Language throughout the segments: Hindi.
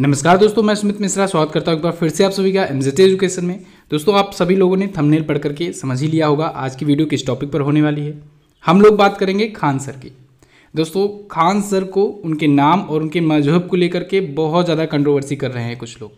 नमस्कार दोस्तों मैं सुमित मिश्रा स्वागत करता हूँ एक बार फिर से आप सभी का एमजेटी एजुकेशन में दोस्तों आप सभी लोगों ने थंबनेल पढ़ करके समझ ही लिया होगा आज की वीडियो किस टॉपिक पर होने वाली है हम लोग बात करेंगे खान सर की दोस्तों खान सर को उनके नाम और उनके मजहब को लेकर के बहुत ज़्यादा कंट्रोवर्सी कर रहे हैं कुछ लोग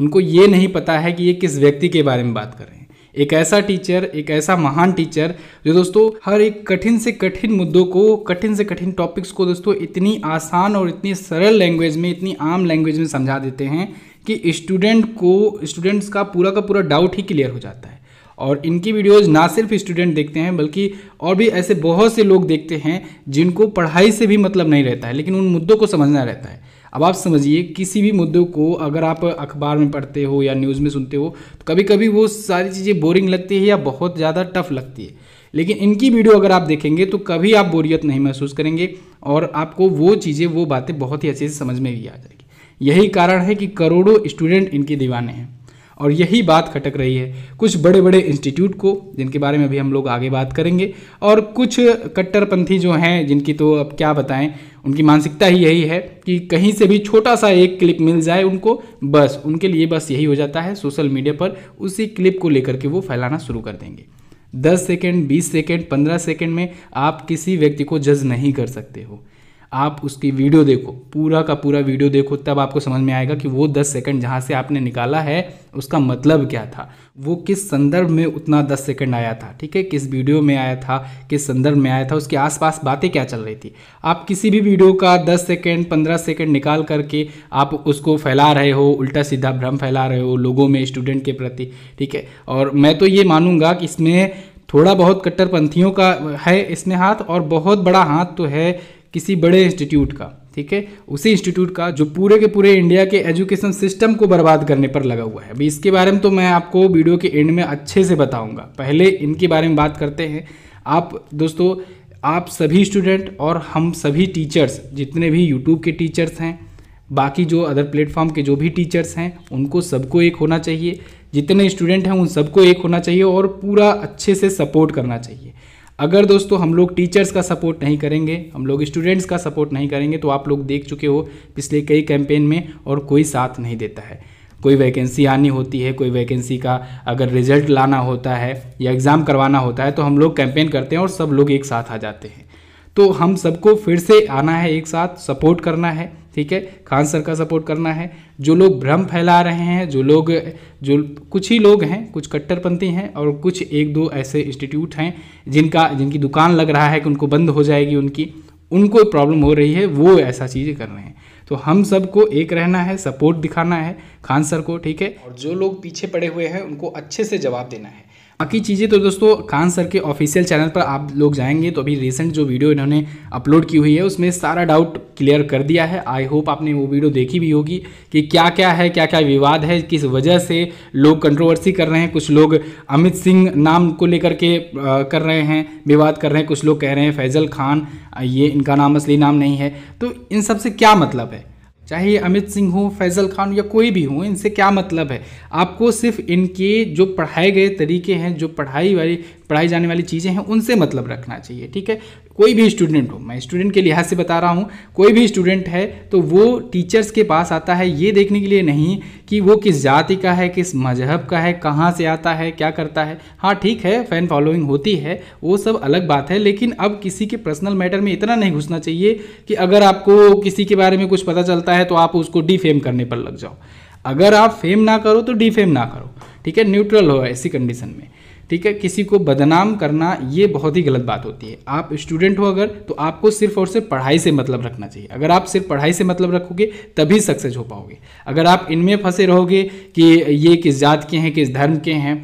उनको ये नहीं पता है कि ये किस व्यक्ति के बारे में बात कर रहे हैं एक ऐसा टीचर एक ऐसा महान टीचर जो दोस्तों हर एक कठिन से कठिन मुद्दों को कठिन से कठिन टॉपिक्स को दोस्तों इतनी आसान और इतनी सरल लैंग्वेज में इतनी आम लैंग्वेज में समझा देते हैं कि स्टूडेंट को स्टूडेंट्स का पूरा का पूरा डाउट ही क्लियर हो जाता है और इनकी वीडियोज़ ना सिर्फ स्टूडेंट देखते हैं बल्कि और भी ऐसे बहुत से लोग देखते हैं जिनको पढ़ाई से भी मतलब नहीं रहता है लेकिन उन मुद्दों को समझना रहता है अब आप समझिए किसी भी मुद्दों को अगर आप अखबार में पढ़ते हो या न्यूज़ में सुनते हो तो कभी कभी वो सारी चीज़ें बोरिंग लगती है या बहुत ज़्यादा टफ लगती है लेकिन इनकी वीडियो अगर आप देखेंगे तो कभी आप बोरियत नहीं महसूस करेंगे और आपको वो चीज़ें वो बातें बहुत ही अच्छे से समझ में भी आ जाएगी यही कारण है कि करोड़ों स्टूडेंट इनके दीवाने हैं और यही बात खटक रही है कुछ बड़े बड़े इंस्टीट्यूट को जिनके बारे में भी हम लोग आगे बात करेंगे और कुछ कट्टरपंथी जो हैं जिनकी तो अब क्या बताएं उनकी मानसिकता ही यही है कि कहीं से भी छोटा सा एक क्लिप मिल जाए उनको बस उनके लिए बस यही हो जाता है सोशल मीडिया पर उसी क्लिप को लेकर के वो फैलाना शुरू कर देंगे दस सेकेंड बीस सेकेंड पंद्रह सेकेंड में आप किसी व्यक्ति को जज नहीं कर सकते हो आप उसकी वीडियो देखो पूरा का पूरा वीडियो देखो तब आपको समझ में आएगा कि वो दस सेकंड जहाँ से आपने निकाला है उसका मतलब क्या था वो किस संदर्भ में उतना दस सेकंड आया था ठीक है किस वीडियो में आया था किस संदर्भ में आया था उसके आसपास बातें क्या चल रही थी आप किसी भी वीडियो का दस सेकेंड पंद्रह सेकेंड निकाल करके आप उसको फैला रहे हो उल्टा सीधा भ्रम फैला रहे हो लोगों में स्टूडेंट के प्रति ठीक है और मैं तो ये मानूंगा कि इसमें थोड़ा बहुत कट्टरपंथियों का है इसमें हाथ और बहुत बड़ा हाथ तो है किसी बड़े इंस्टीट्यूट का ठीक है उसी इंस्टीट्यूट का जो पूरे के पूरे इंडिया के एजुकेशन सिस्टम को बर्बाद करने पर लगा हुआ है अभी इसके बारे में तो मैं आपको वीडियो के एंड में अच्छे से बताऊंगा पहले इनके बारे में बात करते हैं आप दोस्तों आप सभी स्टूडेंट और हम सभी टीचर्स जितने भी यूट्यूब के टीचर्स हैं बाकी जो अदर प्लेटफॉर्म के जो भी टीचर्स हैं उनको सबको एक होना चाहिए जितने स्टूडेंट हैं उन सबको एक होना चाहिए और पूरा अच्छे से सपोर्ट करना चाहिए अगर दोस्तों हम लोग टीचर्स का सपोर्ट नहीं करेंगे हम लोग स्टूडेंट्स का सपोर्ट नहीं करेंगे तो आप लोग देख चुके हो पिछले कई कैंपेन में और कोई साथ नहीं देता है कोई वैकेंसी आनी होती है कोई वैकेंसी का अगर रिजल्ट लाना होता है या एग्ज़ाम करवाना होता है तो हम लोग कैंपेन करते हैं और सब लोग एक साथ आ जाते हैं तो हम सबको फिर से आना है एक साथ सपोर्ट करना है ठीक है खान सर का सपोर्ट करना है जो लोग भ्रम फैला रहे हैं जो लोग जो कुछ ही लोग हैं कुछ कट्टरपंथी हैं और कुछ एक दो ऐसे इंस्टीट्यूट हैं जिनका जिनकी दुकान लग रहा है कि उनको बंद हो जाएगी उनकी उनको प्रॉब्लम हो रही है वो ऐसा चीज़ें कर रहे हैं तो हम सबको एक रहना है सपोर्ट दिखाना है खान सर को ठीक है और जो लोग पीछे पड़े हुए हैं उनको अच्छे से जवाब देना है बाकी चीज़ें तो दोस्तों खान सर के ऑफिशियल चैनल पर आप लोग जाएंगे तो अभी रिसेंट जो वीडियो इन्होंने अपलोड की हुई है उसमें सारा डाउट क्लियर कर दिया है आई होप आपने वो वीडियो देखी भी होगी कि क्या क्या है क्या क्या विवाद है किस वजह से लोग कंट्रोवर्सी कर रहे हैं कुछ लोग अमित सिंह नाम को लेकर के कर रहे हैं विवाद कर रहे हैं कुछ लोग कह रहे हैं फैज़ल खान ये इनका नाम असली नाम नहीं है तो इन सब से क्या मतलब है चाहे अमित सिंह हो फैज़ल खान या कोई भी हो इनसे क्या मतलब है आपको सिर्फ इनके जो पढ़ाए गए तरीके हैं जो पढ़ाई वाली पढ़ाई जाने वाली चीज़ें हैं उनसे मतलब रखना चाहिए ठीक है कोई भी स्टूडेंट हो मैं स्टूडेंट के लिहाज से बता रहा हूँ कोई भी स्टूडेंट है तो वो टीचर्स के पास आता है ये देखने के लिए नहीं कि वो किस जाति का है किस मजहब का है कहाँ से आता है क्या करता है हाँ ठीक है फैन फॉलोइंग होती है वो सब अलग बात है लेकिन अब किसी के पर्सनल मैटर में इतना नहीं घुसना चाहिए कि अगर आपको किसी के बारे में कुछ पता चलता है तो आप उसको डिफेम करने पर लग जाओ अगर आप फेम ना करो तो डिफेम ना करो ठीक है न्यूट्रल हो ऐसी कंडीशन में ठीक है किसी को बदनाम करना ये बहुत ही गलत बात होती है आप स्टूडेंट हो अगर तो आपको सिर्फ और सिर्फ पढ़ाई से मतलब रखना चाहिए अगर आप सिर्फ पढ़ाई से मतलब रखोगे तभी सक्सेस हो पाओगे अगर आप इनमें फंसे रहोगे कि ये किस जात के हैं किस धर्म के हैं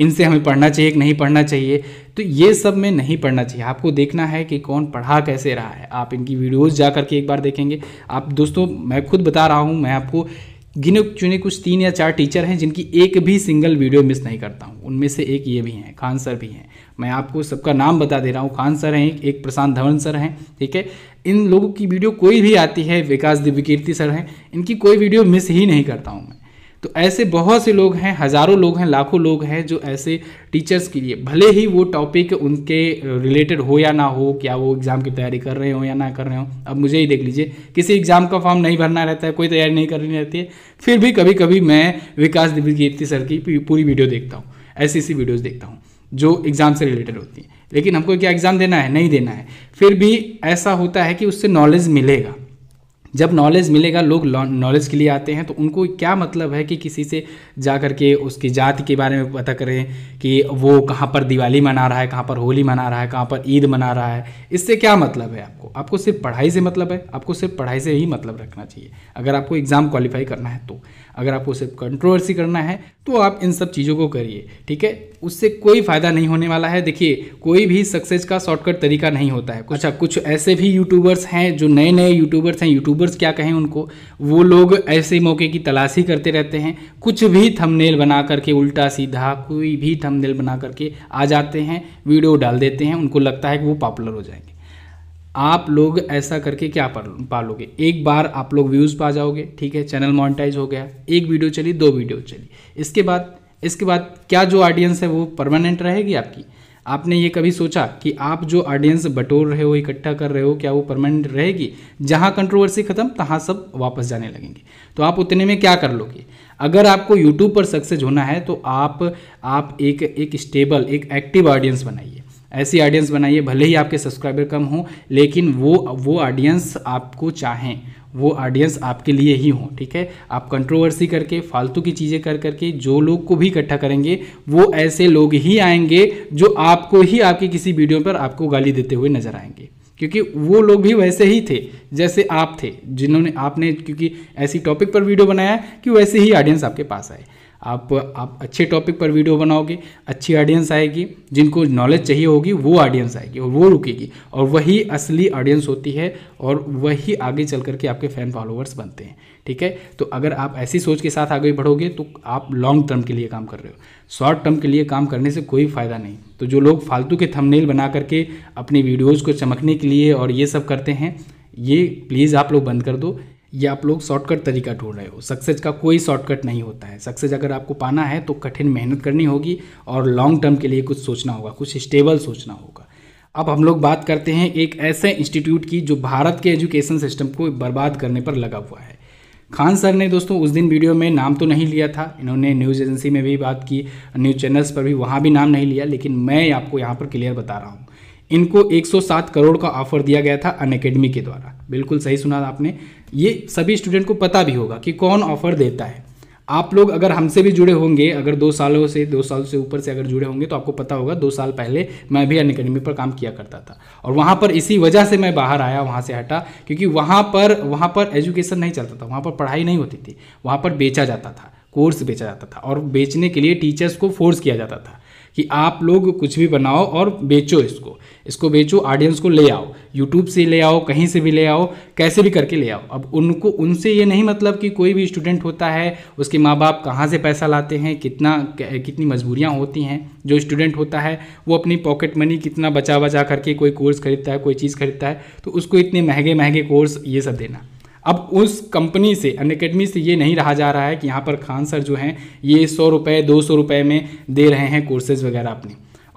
इनसे हमें पढ़ना चाहिए कि नहीं पढ़ना चाहिए तो ये सब में नहीं पढ़ना चाहिए आपको देखना है कि कौन पढ़ा कैसे रहा है आप इनकी वीडियोज़ जा करके एक बार देखेंगे आप दोस्तों मैं खुद बता रहा हूँ मैं आपको गिने चुने कुछ तीन या चार टीचर हैं जिनकी एक भी सिंगल वीडियो मिस नहीं करता हूँ उनमें से एक ये भी हैं खान सर भी हैं मैं आपको सबका नाम बता दे रहा हूँ खान सर हैं एक प्रशांत धवन सर हैं ठीक है इन लोगों की वीडियो कोई भी आती है विकास दिव्य कीर्ति सर हैं इनकी कोई वीडियो मिस ही नहीं करता हूँ मैं तो ऐसे बहुत से लोग हैं हज़ारों लोग हैं लाखों लोग हैं जो ऐसे टीचर्स के लिए भले ही वो टॉपिक उनके रिलेटेड हो या ना हो क्या वो एग्ज़ाम की तैयारी कर रहे हो या ना कर रहे हो अब मुझे ही देख लीजिए किसी एग्ज़ाम का फॉर्म नहीं भरना रहता है कोई तैयारी नहीं करनी रहती है फिर भी कभी कभी मैं विकास दिव्य कीर्ति सर की पूरी वीडियो देखता हूँ ऐसी ऐसी वीडियोज़ देखता हूँ जो एग्ज़ाम से रिलेटेड होती हैं लेकिन हमको क्या एग्ज़ाम देना है नहीं देना है फिर भी ऐसा होता है कि उससे नॉलेज मिलेगा जब नॉलेज मिलेगा लोग नॉलेज के लिए आते हैं तो उनको क्या मतलब है कि किसी से जा कर के उसकी जाति के बारे में पता करें कि वो कहाँ पर दिवाली मना रहा है कहाँ पर होली मना रहा है कहाँ पर ईद मना रहा है इससे क्या मतलब है आपको आपको सिर्फ पढ़ाई से मतलब है आपको सिर्फ पढ़ाई से ही मतलब रखना चाहिए अगर आपको एग्ज़ाम क्वालिफाई करना है तो अगर आपको सिर्फ कंट्रोवर्सी करना है तो आप इन सब चीज़ों को करिए ठीक है उससे कोई फ़ायदा नहीं होने वाला है देखिए कोई भी सक्सेस का शॉर्टकट तरीका नहीं होता है अच्छा कुछ ऐसे भी यूट्यूबर्स हैं जो नए नए यूट्यूबर्स हैं यूट्यूबर्स क्या कहें उनको वो लोग ऐसे मौके की तलाशी करते रहते हैं कुछ भी थंबनेल बना करके उल्टा सीधा कोई भी थंबनेल बना करके आ जाते हैं वीडियो डाल देते हैं उनको लगता है कि वो पॉपुलर हो जाएंगे आप लोग ऐसा करके क्या पालोगे एक बार आप लोग व्यूज़ पा जाओगे ठीक है चैनल मोनिटाइज हो गया एक वीडियो चली दो वीडियो चली इसके बाद इसके बाद क्या जो ऑडियंस है वो परमानेंट रहेगी आपकी आपने ये कभी सोचा कि आप जो ऑडियंस बटोर रहे हो इकट्ठा कर रहे हो क्या वो परमानेंट रहेगी जहाँ कंट्रोवर्सी ख़त्म तहाँ सब वापस जाने लगेंगे तो आप उतने में क्या कर लोगे अगर आपको यूट्यूब पर सक्सेस होना है तो आप आप एक एक स्टेबल एक एक्टिव ऑडियंस बनाइए ऐसी ऑडियंस बनाइए भले ही आपके सब्सक्राइबर कम हों लेकिन वो वो ऑडियंस आपको चाहें वो ऑडियंस आपके लिए ही हो ठीक है आप कंट्रोवर्सी करके फालतू की चीज़ें कर करके जो लोग को भी इकट्ठा करेंगे वो ऐसे लोग ही आएंगे जो आपको ही आपकी किसी वीडियो पर आपको गाली देते हुए नजर आएंगे क्योंकि वो लोग भी वैसे ही थे जैसे आप थे जिन्होंने आपने क्योंकि ऐसी टॉपिक पर वीडियो बनाया कि वैसे ही ऑडियंस आपके पास आए आप आप अच्छे टॉपिक पर वीडियो बनाओगे अच्छी ऑडियंस आएगी जिनको नॉलेज चाहिए होगी वो ऑडियंस आएगी और वो रुकेगी और वही असली ऑडियंस होती है और वही आगे चल करके आपके फ़ैन फॉलोअर्स बनते हैं ठीक है तो अगर आप ऐसी सोच के साथ आगे बढ़ोगे तो आप लॉन्ग टर्म के लिए काम कर रहे हो शॉर्ट टर्म के लिए काम करने से कोई फ़ायदा नहीं तो जो लोग फालतू के थंबनेल बना करके अपनी वीडियोज़ को चमकने के लिए और ये सब करते हैं ये प्लीज़ आप लोग बंद कर दो ये आप लोग शॉर्टकट तरीका ढूंढ रहे हो सक्सेस का कोई शॉर्टकट नहीं होता है सक्सेस अगर आपको पाना है तो कठिन मेहनत करनी होगी और लॉन्ग टर्म के लिए कुछ सोचना होगा कुछ स्टेबल सोचना होगा अब हम लोग बात करते हैं एक ऐसे इंस्टीट्यूट की जो भारत के एजुकेशन सिस्टम को बर्बाद करने पर लगा हुआ है खान सर ने दोस्तों उस दिन वीडियो में नाम तो नहीं लिया था इन्होंने न्यूज़ एजेंसी में भी बात की न्यूज़ चैनल्स पर भी वहाँ भी नाम नहीं लिया लेकिन मैं आपको यहाँ पर क्लियर बता रहा हूँ इनको 107 करोड़ का ऑफर दिया गया था अनएकेडमी के द्वारा बिल्कुल सही सुना आपने ये सभी स्टूडेंट को पता भी होगा कि कौन ऑफर देता है आप लोग अगर हमसे भी जुड़े होंगे अगर दो सालों से दो साल से ऊपर से अगर जुड़े होंगे तो आपको पता होगा दो साल पहले मैं भी अनएकेडमी पर काम किया करता था और वहाँ पर इसी वजह से मैं बाहर आया वहाँ से हटा क्योंकि वहाँ पर वहाँ पर एजुकेशन नहीं चलता था वहाँ पर पढ़ाई नहीं होती थी वहाँ पर बेचा जाता था कोर्स बेचा जाता था और बेचने के लिए टीचर्स को फोर्स किया जाता था कि आप लोग कुछ भी बनाओ और बेचो इसको इसको बेचो ऑडियंस को ले आओ यूट्यूब से ले आओ कहीं से भी ले आओ कैसे भी करके ले आओ अब उनको उनसे ये नहीं मतलब कि कोई भी स्टूडेंट होता है उसके माँ बाप कहाँ से पैसा लाते हैं कितना कितनी मजबूरियाँ होती हैं जो स्टूडेंट होता है वो अपनी पॉकेट मनी कितना बचा बचा करके कोई कोर्स खरीदता है कोई चीज़ खरीदता है तो उसको इतने महंगे महंगे कोर्स ये सब देना अब उस कंपनी से अन अकेडमी से ये नहीं रहा जा रहा है कि यहाँ पर खान सर जो हैं ये सौ रुपये दो सौ रुपये में दे रहे हैं कोर्सेज़ वगैरह अपने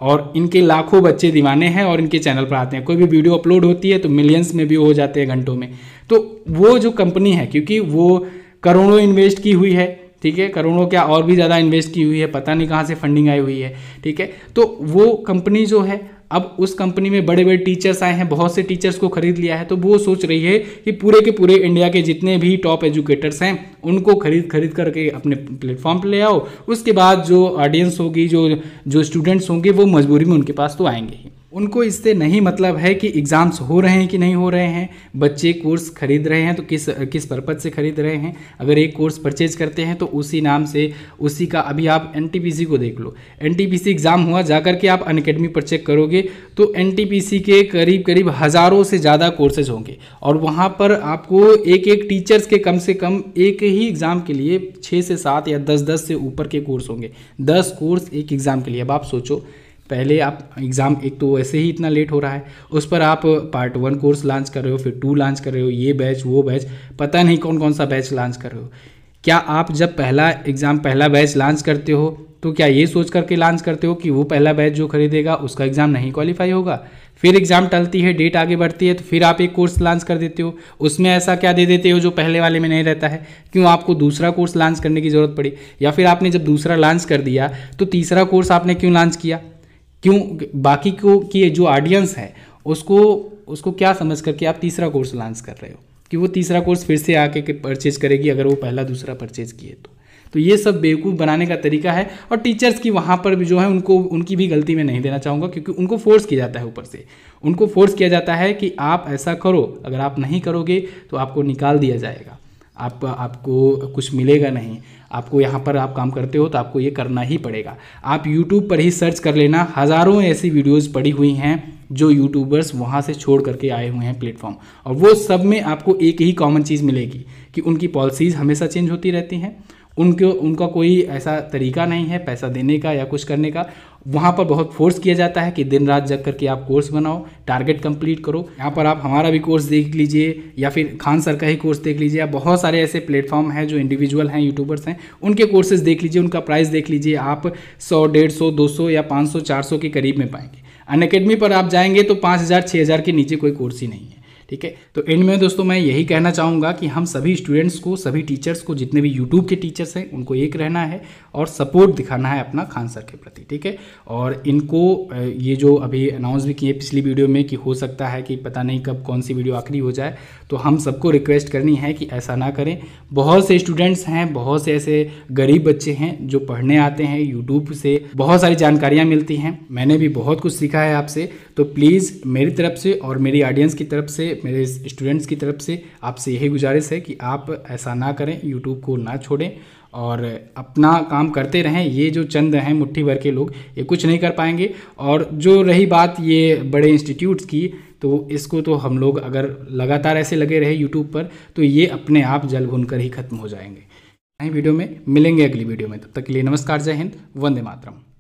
और इनके लाखों बच्चे दीवाने हैं और इनके चैनल पर आते हैं कोई भी वीडियो अपलोड होती है तो मिलियंस में भी हो जाते हैं घंटों में तो वो जो कंपनी है क्योंकि वो करोड़ों इन्वेस्ट की हुई है ठीक है करोड़ों क्या और भी ज़्यादा इन्वेस्ट की हुई है पता नहीं कहाँ से फंडिंग आई हुई है ठीक है तो वो कंपनी जो है अब उस कंपनी में बड़े बड़े टीचर्स आए हैं बहुत से टीचर्स को खरीद लिया है तो वो सोच रही है कि पूरे के पूरे इंडिया के जितने भी टॉप एजुकेटर्स हैं उनको खरीद खरीद करके अपने प्लेटफॉर्म पर ले आओ उसके बाद जो ऑडियंस होगी जो जो स्टूडेंट्स होंगे वो मजबूरी में उनके पास तो आएंगे ही उनको इससे नहीं मतलब है कि एग्ज़ाम्स हो रहे हैं कि नहीं हो रहे हैं बच्चे कोर्स खरीद रहे हैं तो किस किस पर्पज़ से खरीद रहे हैं अगर एक कोर्स परचेज करते हैं तो उसी नाम से उसी का अभी आप एन को देख लो एन एग्ज़ाम हुआ जा के आप अन पर चेक करोगे तो एन के करीब करीब हज़ारों से ज़्यादा कोर्सेज होंगे और वहाँ पर आपको एक एक टीचर्स के कम से कम एक ही एग्ज़ाम के लिए छः से सात या दस दस से ऊपर के कोर्स होंगे दस कोर्स एक एग्ज़ाम के लिए अब आप सोचो पहले आप एग्ज़ाम एक तो वैसे ही इतना लेट हो रहा है उस पर आप पार्ट वन कोर्स लॉन्च कर रहे हो फिर टू लॉन्च कर रहे हो ये बैच वो बैच पता नहीं कौन कौन सा बैच लॉन्च कर रहे हो क्या आप जब पहला एग्ज़ाम पहला बैच लॉन्च करते हो तो क्या ये सोच करके लॉन्च करते हो कि वो पहला बैच जो खरीदेगा उसका एग्ज़ाम नहीं क्वालिफाई होगा फिर एग्ज़ाम टलती है डेट आगे बढ़ती है तो फिर आप एक कोर्स लॉन्च कर देते हो उसमें ऐसा क्या दे देते हो जो पहले वाले में नहीं रहता है क्यों आपको दूसरा कोर्स लॉन्च करने की ज़रूरत पड़ी या फिर आपने जब दूसरा लॉन्च कर दिया तो तीसरा कोर्स आपने क्यों लॉन्च किया क्यों बाकी को कि जो ऑडियंस है उसको उसको क्या समझ करके आप तीसरा कोर्स लॉन्च कर रहे हो कि वो तीसरा कोर्स फिर से आके के परचेज करेगी अगर वो पहला दूसरा परचेज किए तो तो ये सब बेवकूफ़ बनाने का तरीका है और टीचर्स की वहाँ पर भी जो है उनको उनकी भी गलती में नहीं देना चाहूँगा क्योंकि उनको फोर्स किया जाता है ऊपर से उनको फोर्स किया जाता है कि आप ऐसा करो अगर आप नहीं करोगे तो आपको निकाल दिया जाएगा आप आपको कुछ मिलेगा नहीं आपको यहाँ पर आप काम करते हो तो आपको ये करना ही पड़ेगा आप यूट्यूब पर ही सर्च कर लेना हज़ारों ऐसी वीडियोज़ पड़ी हुई हैं जो यूट्यूबर्स वहाँ से छोड़ करके आए हुए हैं प्लेटफॉर्म और वो सब में आपको एक ही कॉमन चीज़ मिलेगी कि उनकी पॉलिसीज़ हमेशा चेंज होती रहती हैं उनको उनका कोई ऐसा तरीका नहीं है पैसा देने का या कुछ करने का वहाँ पर बहुत फोर्स किया जाता है कि दिन रात जग करके आप कोर्स बनाओ टारगेट कंप्लीट करो यहाँ पर आप हमारा भी कोर्स देख लीजिए या फिर खान सर का ही कोर्स देख लीजिए या बहुत सारे ऐसे प्लेटफॉर्म हैं जो इंडिविजुअल हैं यूट्यूबर्स हैं उनके कोर्सेज देख लीजिए उनका प्राइस देख लीजिए आप सौ डेढ़ सौ दो सौ या पाँच सौ चार सौ के करीब में पाएंगे अन पर आप जाएंगे तो पाँच हज़ार छः हज़ार के नीचे कोई कोर्स ही नहीं है ठीक है तो एंड में दोस्तों मैं यही कहना चाहूँगा कि हम सभी स्टूडेंट्स को सभी टीचर्स को जितने भी यूट्यूब के टीचर्स हैं उनको एक रहना है और सपोर्ट दिखाना है अपना खान सर के प्रति ठीक है और इनको ये जो अभी अनाउंस भी किए पिछली वीडियो में कि हो सकता है कि पता नहीं कब कौन सी वीडियो आखिरी हो जाए तो हम सबको रिक्वेस्ट करनी है कि ऐसा ना करें बहुत से स्टूडेंट्स हैं बहुत से ऐसे गरीब बच्चे हैं जो पढ़ने आते हैं यूट्यूब से बहुत सारी जानकारियाँ मिलती हैं मैंने भी बहुत कुछ सीखा है आपसे तो प्लीज़ मेरी तरफ से और मेरी ऑडियंस की तरफ से मेरे स्टूडेंट्स की तरफ से आपसे यही गुजारिश है कि आप ऐसा ना करें यूट्यूब को ना छोड़ें और अपना काम करते रहें ये जो चंद हैं मुट्ठी भर के लोग ये कुछ नहीं कर पाएंगे और जो रही बात ये बड़े इंस्टीट्यूट्स की तो इसको तो हम लोग अगर लगातार ऐसे लगे रहे यूट्यूब पर तो ये अपने आप जल भुन कर ही खत्म हो जाएंगे नई वीडियो में मिलेंगे अगली वीडियो में तब तक के लिए नमस्कार जय हिंद वंदे मातरम